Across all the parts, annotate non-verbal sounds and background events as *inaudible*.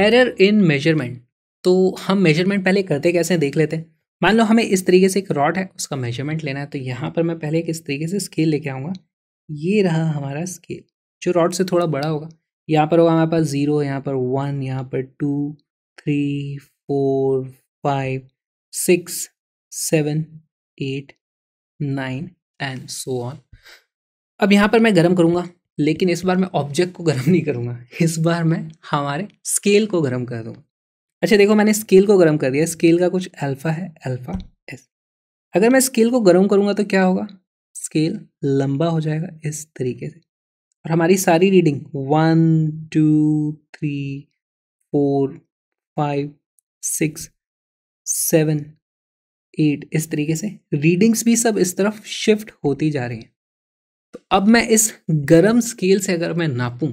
error in measurement तो हम measurement पहले करते कैसे देख लेते हैं मान लो हमें इस तरीके से एक रॉड है उसका मेजरमेंट लेना है तो यहाँ पर मैं पहले किस तरीके से स्केल लेके आऊँगा ये रहा हमारा स्केल जो रॉड से थोड़ा बड़ा होगा यहाँ पर होगा हमारे पास ज़ीरो यहाँ पर वन यहाँ पर two three four five six seven eight nine and so on अब यहाँ पर मैं गर्म करूँगा लेकिन इस बार मैं ऑब्जेक्ट को गर्म नहीं करूँगा इस बार मैं हमारे स्केल को गर्म कर दूँगा अच्छा देखो मैंने स्केल को गर्म कर दिया स्केल का कुछ अल्फ़ा है अल्फ़ा एस अगर मैं स्केल को गर्म करूँगा तो क्या होगा स्केल लंबा हो जाएगा इस तरीके से और हमारी सारी reading one two three four five six seven eight इस तरीके से रीडिंग्स भी सब इस तरफ शिफ्ट होती जा रही हैं तो अब मैं इस गर्म स्केल से अगर मैं नापूं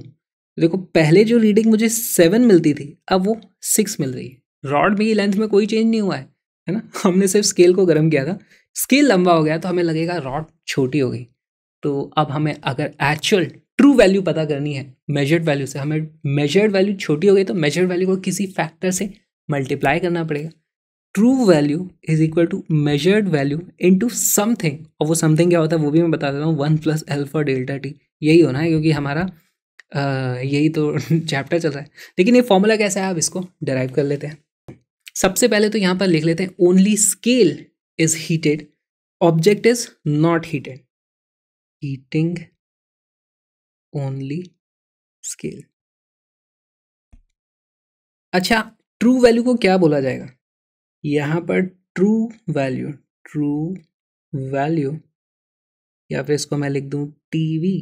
देखो पहले जो रीडिंग मुझे सेवन मिलती थी अब वो सिक्स मिल रही है रॉड में लेंथ में कोई चेंज नहीं हुआ है है ना हमने सिर्फ स्केल को गर्म किया था स्केल लंबा हो गया तो हमें लगेगा रॉड छोटी हो गई तो अब हमें अगर एक्चुअल ट्रू वैल्यू पता करनी है मेजर्ड वैल्यू से हमें मेजर्ड वैल्यू छोटी हो गई तो मेजर्ड वैल्यू को किसी फैक्टर से मल्टीप्लाई करना पड़ेगा true value is equal to measured value into something और वो समथिंग क्या होता है वो भी मैं बता देता हूँ one plus alpha delta T यही होना है क्योंकि हमारा आ, यही तो चैप्टर *laughs* चल रहा है लेकिन ये फॉर्मूला कैसा है आप इसको डराइव कर लेते हैं सबसे पहले तो यहाँ पर लिख लेते हैं only scale is heated object is not heated heating only scale अच्छा ट्रू वैल्यू को क्या बोला जाएगा यहाँ पर ट्रू वैल्यू ट्रू वैल्यू या फिर इसको मैं लिख दूँ T V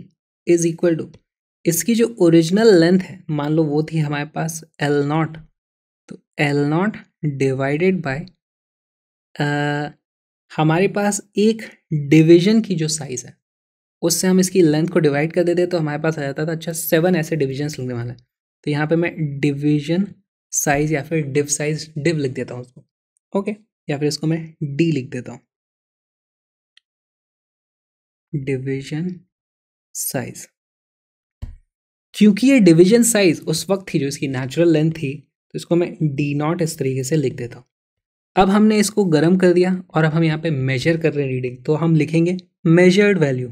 is equal to इसकी जो ओरिजिनल लेंथ है मान लो वो थी हमारे पास एल नॉट तो एल नॉट डिवाइडेड बाय हमारे पास एक डिवीजन की जो साइज़ है उससे हम इसकी लेंथ को डिवाइड कर देते तो हमारे पास आ जाता था अच्छा सेवन ऐसे डिविजन्स लिखने वाले तो यहाँ पे मैं डिवीजन साइज़ या फिर डिव साइज़ डिव लिख देता हूँ उसको ओके या फिर इसको मैं डी लिख देता हूँ डिवीजन साइज क्योंकि ये डिवीजन साइज उस वक्त थी जो इसकी नेचुरल लेंथ थी तो इसको मैं डी नॉट इस तरीके से लिख देता हूँ अब हमने इसको गर्म कर दिया और अब हम यहाँ पे मेजर कर रहे हैं रीडिंग तो हम लिखेंगे मेजर्ड वैल्यू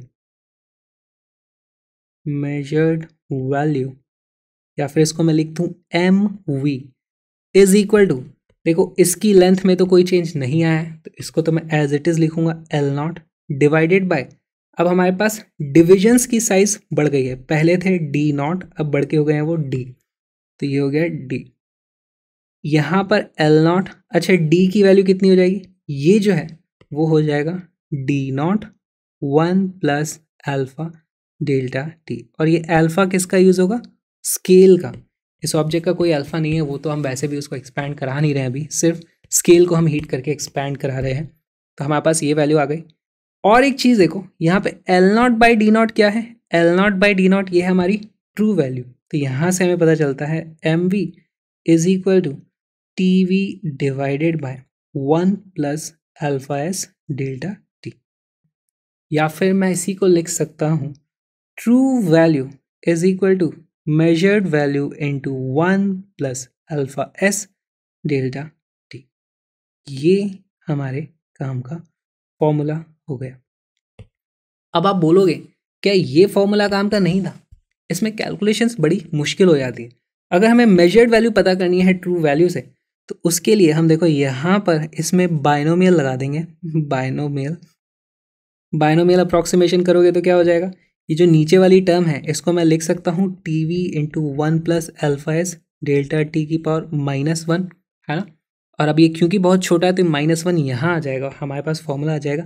मेजर्ड वैल्यू या फिर इसको मैं लिख हूँ M V is equal to देखो इसकी लेंथ में तो कोई चेंज नहीं आया है तो इसको तो मैं एज इट इज़ लिखूंगा एल नॉट डिवाइडेड बाय अब हमारे पास डिविजन्स की साइज बढ़ गई है पहले थे डी नॉट अब बढ़ के हो गए हैं वो डी तो ये हो गया डी यहाँ पर एल नॉट अच्छा डी की वैल्यू कितनी हो जाएगी ये जो है वो हो जाएगा D nought one plus alpha delta T और ये एल्फ़ा किसका यूज़ होगा स्केल का इस ऑब्जेक्ट का कोई अल्फ़ा नहीं है वो तो हम वैसे भी उसको एक्सपैंड करा नहीं रहे हैं अभी सिर्फ स्केल को हम हीट करके एक्सपैंड करा रहे हैं तो हमारे पास ये वैल्यू आ गई और एक चीज़ देखो यहाँ पे L nought by D nought क्या है L nought by D nought ये है हमारी ट्रू वैल्यू तो यहाँ से हमें पता चलता है M V is equal to T V divided by one plus alpha S delta T या फिर मैं इसी को लिख सकता हूँ true value is equal to measured value into 1 plus alpha S delta T ये हमारे काम का फॉर्मूला हो गया अब आप बोलोगे क्या ये फॉर्मूला काम का नहीं था इसमें कैलकुलेशंस बड़ी मुश्किल हो जाती है अगर हमें मेजर्ड वैल्यू पता करनी है ट्रू वैल्यू से तो उसके लिए हम देखो यहाँ पर इसमें बायनोमियल लगा देंगे बायनोमियल बायनोमियल अप्रोक्सीमेशन करोगे तो क्या हो जाएगा ये जो नीचे वाली टर्म है इसको मैं लिख सकता हूँ T V into one plus alpha S delta T की पावर माइनस वन है ना और अब ये क्योंकि बहुत छोटा है तो माइनस वन यहाँ आ जाएगा हमारे पास फॉर्मूला आ जाएगा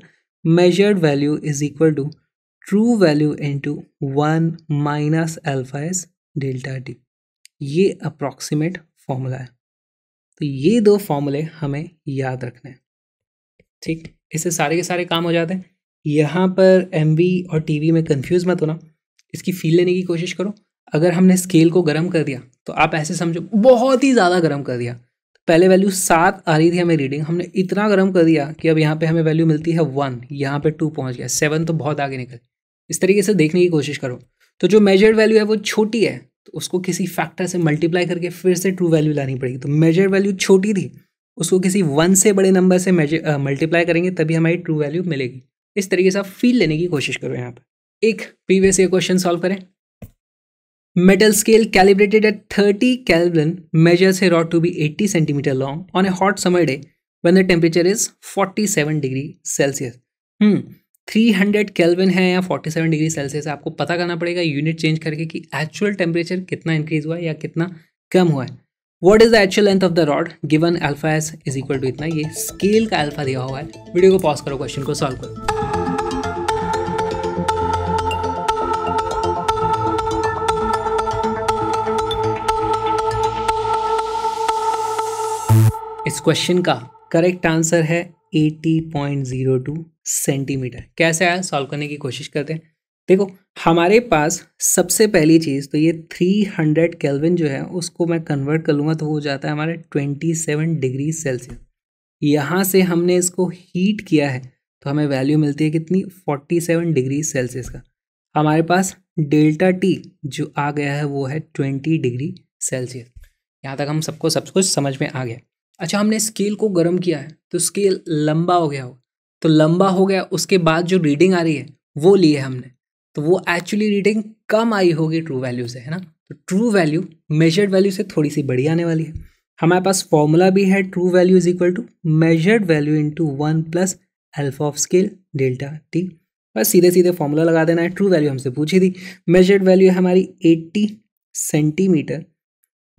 measured value is equal to true value into one minus alpha S delta T ये अप्रॉक्सीमेट फॉर्मूला है तो ये दो फॉर्मूले हमें याद रखने हैं ठीक इससे सारे के सारे काम हो जाते हैं यहाँ पर एम और टी में कन्फ्यूज़ मत होना इसकी फील लेने की कोशिश करो अगर हमने स्केल को गर्म कर दिया तो आप ऐसे समझो बहुत ही ज़्यादा गर्म कर दिया पहले वैल्यू सात आ रही थी हमें रीडिंग हमने इतना गर्म कर दिया कि अब यहाँ पे हमें वैल्यू मिलती है वन यहाँ पे टू पहुँच गया सेवन तो बहुत आगे निकल इस तरीके से देखने की कोशिश करो तो जो मेजर्ड वैल्यू है वो छोटी है तो उसको किसी फैक्टर से मल्टीप्लाई करके फिर से ट्रू वैल्यू लानी पड़ेगी तो मेजर्ड वैल्यू छोटी थी उसको किसी वन से बड़े नंबर से मल्टीप्लाई करेंगे तभी हमारी ट्रू वैल्यू मिलेगी इस तरीके से आप फील लेने की कोशिश करो यहाँ पर एक प्रीवियस ये क्वेश्चन सॉल्व करें metal scale calibrated at thirty kelvin measures a rod to be eighty centimetre long on a hot summer day one the temperature is forty seven degree Celsius three hundred kelvin है या forty seven degree Celsius आपको पता करना पड़ेगा unit change करके कि actual temperature कितना increase हुआ है या कितना कम हुआ है what is the actual length of the rod given alpha is S is equal to इतना ये स्केल का एल्फा दिया हुआ है वीडियो को पॉज करो क्वेश्चन को सॉल्व करो इस क्वेश्चन का करेक्ट आंसर है 80.02 सेंटीमीटर कैसे आया सॉल्व करने की कोशिश करते हैं देखो हमारे पास सबसे पहली चीज़ तो ये 300 केल्विन जो है उसको मैं कन्वर्ट कर लूँगा तो वो हो जाता है हमारे 27 डिग्री सेल्सियस यहाँ से हमने इसको हीट किया है तो हमें वैल्यू मिलती है कितनी 47 डिग्री सेल्सियस का हमारे पास डेल्टा टी जो आ गया है वो है 20 डिग्री सेल्सियस यहाँ तक हम सबको सब कुछ समझ में आ गया अच्छा हमने स्केल को गर्म किया है तो स्केल लंबा हो गया हो तो लंबा हो गया उसके बाद जो रीडिंग आ रही है वो ली है हमने तो वो एक्चुअली रीडिंग कम आई होगी ट्रू वैल्यू से है ना तो ट्रू वैल्यू मेजर्ड वैल्यू से थोड़ी सी बड़ी आने वाली है हमारे पास फॉर्मूला भी है true value is equal to measured value into one plus alpha of scale delta T बस सीधे सीधे फॉर्मूला लगा देना है ट्रू वैल्यू हमसे पूछी थी मेजर्ड वैल्यू है हमारी 80 centimetre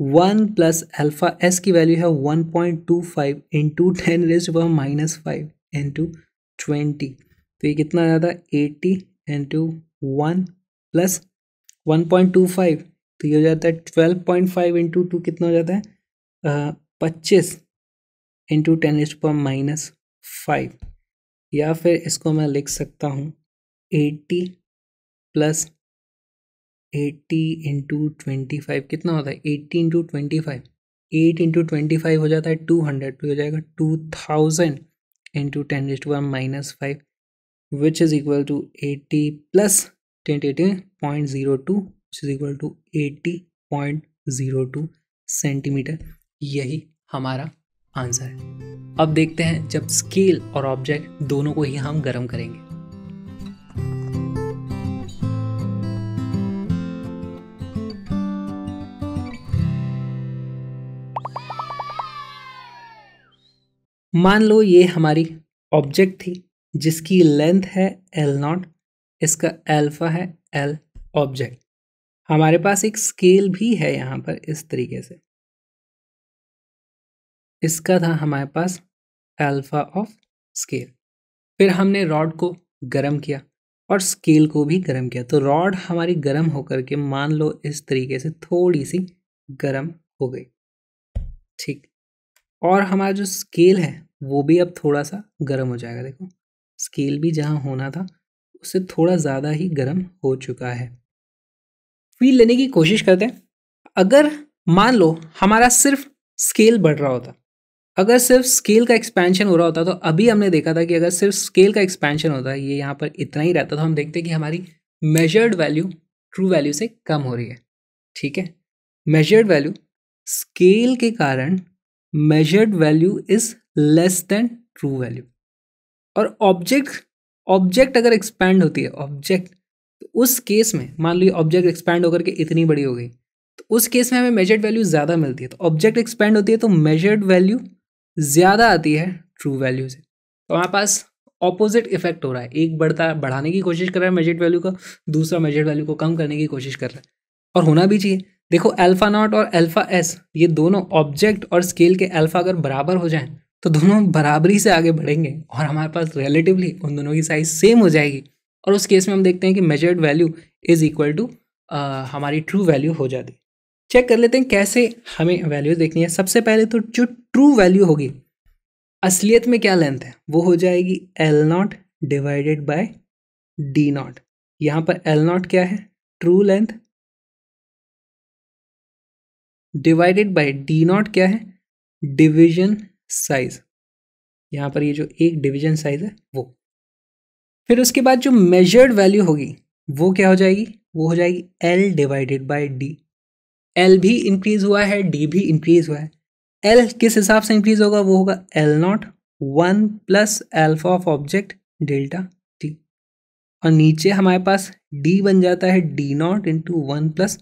one plus alpha S की वैल्यू है one point two five into ten raise power minus five into twenty तो ये कितना ज़्यादा जाता है eighty into one plus one point two five तो ये हो जाता है twelve point five into two कितना हो जाता है पच्चीस इंटू टेन रेज पर माइनस फाइव या फिर इसको मैं लिख सकता हूँ eighty plus eighty into twenty five कितना होता है eighty into twenty five eight into twenty five हो जाता है टू हंड्रेड तो हो जाएगा two thousand into ten is to one minus five which is equal to eighty plus ten eighty point zero two which is equal to eighty point zero two centimetre यही हमारा answer है अब देखते हैं जब स्केल और object दोनों को ही हम गर्म करेंगे मान लो ये हमारी ऑब्जेक्ट थी जिसकी लेंथ है एल नॉट इसका एल्फा है एल ऑब्जेक्ट हमारे पास एक स्केल भी है यहाँ पर इस तरीके से इसका था हमारे पास अल्फा ऑफ स्केल फिर हमने रॉड को गर्म किया और स्केल को भी गर्म किया तो रॉड हमारी गर्म होकर के मान लो इस तरीके से थोड़ी सी गर्म हो गई ठीक और हमारा जो स्केल है वो भी अब थोड़ा सा गर्म हो जाएगा देखो स्केल भी जहाँ होना था उससे थोड़ा ज़्यादा ही गर्म हो चुका है फील लेने की कोशिश करते हैं अगर मान लो हमारा सिर्फ स्केल बढ़ रहा होता अगर सिर्फ स्केल का एक्सपेंशन हो रहा होता तो अभी हमने देखा था कि अगर सिर्फ स्केल का एक्सपेंशन होता ये यहाँ पर इतना ही रहता तो हम देखते कि हमारी मेजर्ड वैल्यू ट्रू वैल्यू से कम हो रही है ठीक है मेजर्ड वैल्यू स्केल के कारण measured value is less than true value और ऑब्जेक्ट ऑब्जेक्ट अगर एक्सपैंड होती है ऑब्जेक्ट तो उस केस में मान लीजिए ऑब्जेक्ट एक्सपैंड होकर के इतनी बड़ी हो गई तो उस केस में हमें मेजर्ड वैल्यू ज़्यादा मिलती है तो ऑब्जेक्ट एक्सपैंड होती है तो मेजर्ड वैल्यू ज़्यादा आती है ट्रू वैल्यू से तो हमारे पास ऑपोजिट इफेक्ट हो रहा है एक बढ़ता बढ़ाने की कोशिश कर रहा है मेजर्ड वैल्यू का दूसरा मेजर्ड वैल्यू को कम करने की कोशिश कर रहा है और होना भी चाहिए देखो अल्फा नॉट और अल्फा एस ये दोनों ऑब्जेक्ट और स्केल के अल्फा अगर बराबर हो जाएं तो दोनों बराबरी से आगे बढ़ेंगे और हमारे पास रिलेटिवली उन दोनों की साइज सेम हो जाएगी और उस केस में हम देखते हैं कि measured value is equal to हमारी ट्रू वैल्यू हो जाती चेक कर लेते हैं कैसे हमें वैल्यूज देखनी है सबसे पहले तो जो ट्रू वैल्यू होगी असलियत में क्या लेंथ है वो हो जाएगी L nought divided by D nought यहाँ पर एल नॉट क्या है true length divided by D nought क्या है डिवीजन साइज यहां पर ये जो एक डिवीजन साइज है वो फिर उसके बाद जो मेजर्ड वैल्यू होगी वो क्या हो जाएगी वो हो जाएगी L divided by D L भी इंक्रीज हुआ है डी भी इंक्रीज हुआ है एल किस हिसाब से इंक्रीज होगा वो होगा L nought one plus alpha of object delta T और नीचे हमारे पास डी बन जाता है D nought into one plus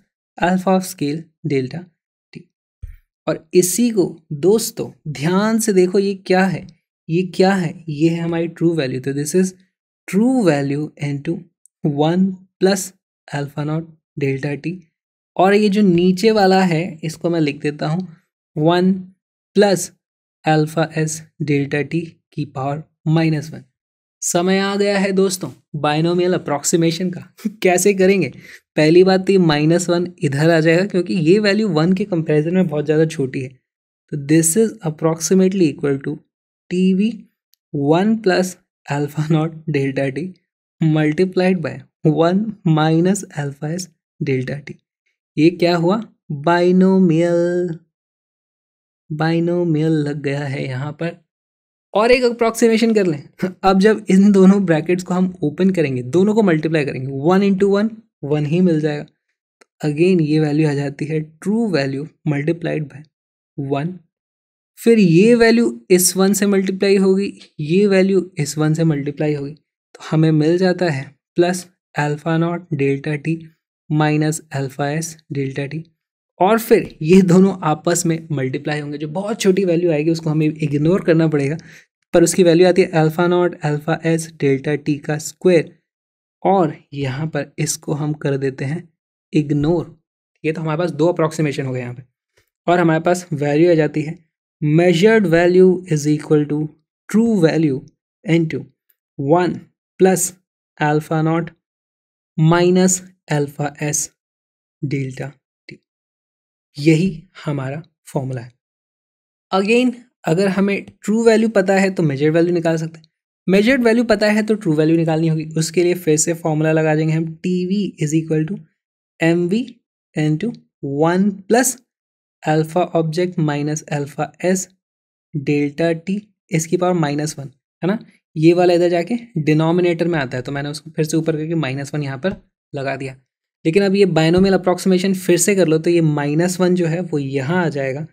alpha of scale delta और इसी को दोस्तों ध्यान से देखो ये क्या है ये क्या है ये है हमारी ट्रू वैल्यू तो this is true value to one plus alpha nought delta T और ये जो नीचे वाला है इसको मैं लिख देता हूँ one plus alpha S delta T की पावर माइनस वन समय आ गया है दोस्तों बाइनोमियल अप्रॉक्सीमेशन का *laughs* कैसे करेंगे पहली बात तो ये माइनस वन इधर आ जाएगा क्योंकि ये वैल्यू वन के कंपैरिजन में बहुत ज़्यादा छोटी है तो this is approximately equal to T V one plus alpha nought delta T multiplied by one minus alpha is delta T ये क्या हुआ बाइनोमियल बाइनोमियल लग गया है यहाँ पर और एक अप्रॉक्सीमेशन कर लें अब जब इन दोनों ब्रैकेट्स को हम ओपन करेंगे दोनों को मल्टीप्लाई करेंगे वन इंटू वन वन ही मिल जाएगा तो अगेन ये वैल्यू आ जाती है true value multiplied by one फिर ये वैल्यू इस वन से मल्टीप्लाई होगी ये वैल्यू इस वन से मल्टीप्लाई होगी तो हमें मिल जाता है plus alpha nought delta T minus alpha S delta T और फिर ये दोनों आपस में मल्टीप्लाई होंगे जो बहुत छोटी वैल्यू आएगी उसको हमें इग्नोर करना पड़ेगा पर उसकी वैल्यू आती है alpha nought alpha S delta T का स्क्वायर और यहाँ पर इसको हम कर देते हैं इग्नोर ये तो हमारे पास दो अप्रॉक्सीमेशन हो गए यहाँ पे और हमारे पास वैल्यू आ जाती है measured value is equal to true value into one plus alpha nought minus alpha S delta T यही हमारा फॉर्मूला है अगेन अगर हमें ट्रू वैल्यू पता है तो मेजर वैल्यू निकाल सकते हैं मेजर्ड वैल्यू पता है तो ट्रू वैल्यू निकालनी होगी उसके लिए फिर से फॉर्मूला लगा देंगे हम T V is equal to M V into one plus alpha object minus alpha S delta T इसकी पावर माइनस वन है ना ये वाला इधर जाके डिनोमिनेटर में आता है तो मैंने उसको फिर से ऊपर करके माइनस वन यहाँ पर लगा दिया लेकिन अब ये बाइनोमियल अप्रॉक्सीमेशन फिर से कर लो तो ये माइनस वन जो है वो यहाँ आ जाएगा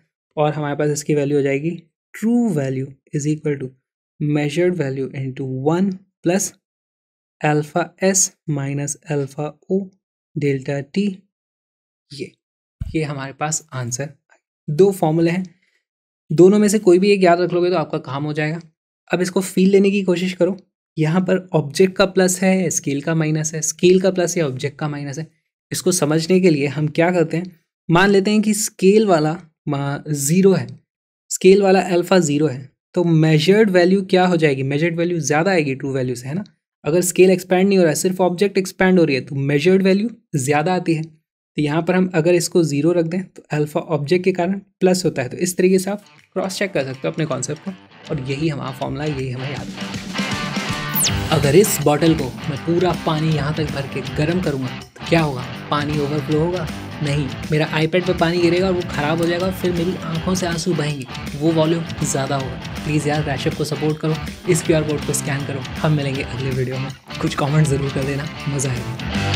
और हमारे पास इसकी वैल्यू हो जाएगी true value is equal to measured value into 1 plus alpha s minus alpha O delta T ये ये हमारे पास आंसर दो फॉर्मूले हैं दोनों में से कोई भी एक याद रख लोगे तो आपका काम हो जाएगा अब इसको फील लेने की कोशिश करो यहाँ पर ऑब्जेक्ट का प्लस है या स्केल का माइनस है स्केल का प्लस या ऑब्जेक्ट का माइनस है इसको समझने के लिए हम क्या करते हैं मान लेते हैं कि स्केल वाला ज़ीरो है स्केल वाला अल्फ़ा ज़ीरो है तो मेजर्ड वैल्यू क्या हो जाएगी मेजर्ड वैल्यू ज़्यादा आएगी ट्रू वैल्यू से है ना अगर स्केल एक्सपैंड नहीं हो रहा है सिर्फ ऑब्जेक्ट एक्सपैंड हो रही है तो मेजर्ड वैल्यू ज़्यादा आती है तो यहाँ पर हम अगर इसको ज़ीरो रख दें तो अल्फ़ा ऑब्जेक्ट के कारण प्लस होता है तो इस तरीके से आप क्रॉस चेक कर सकते हो अपने कॉन्सेप्ट को और यही हमारा फॉर्मूला यही हमें याद है अगर इस बॉटल को मैं पूरा पानी यहाँ तक भर के गर्म करूँगा तो क्या होगा पानी ओवरफ्लो होगा नहीं मेरा आईपैड पर पानी गिरेगा और वो ख़राब हो जाएगा और फिर मेरी आंखों से आंसू बहेंगे वो वॉल्यूम ज़्यादा होगा प्लीज़ यार रैशअप को सपोर्ट करो इस क्यू कोड को स्कैन करो हम मिलेंगे अगले वीडियो में कुछ कॉमेंट ज़रूर कर देना मज़ा आएगा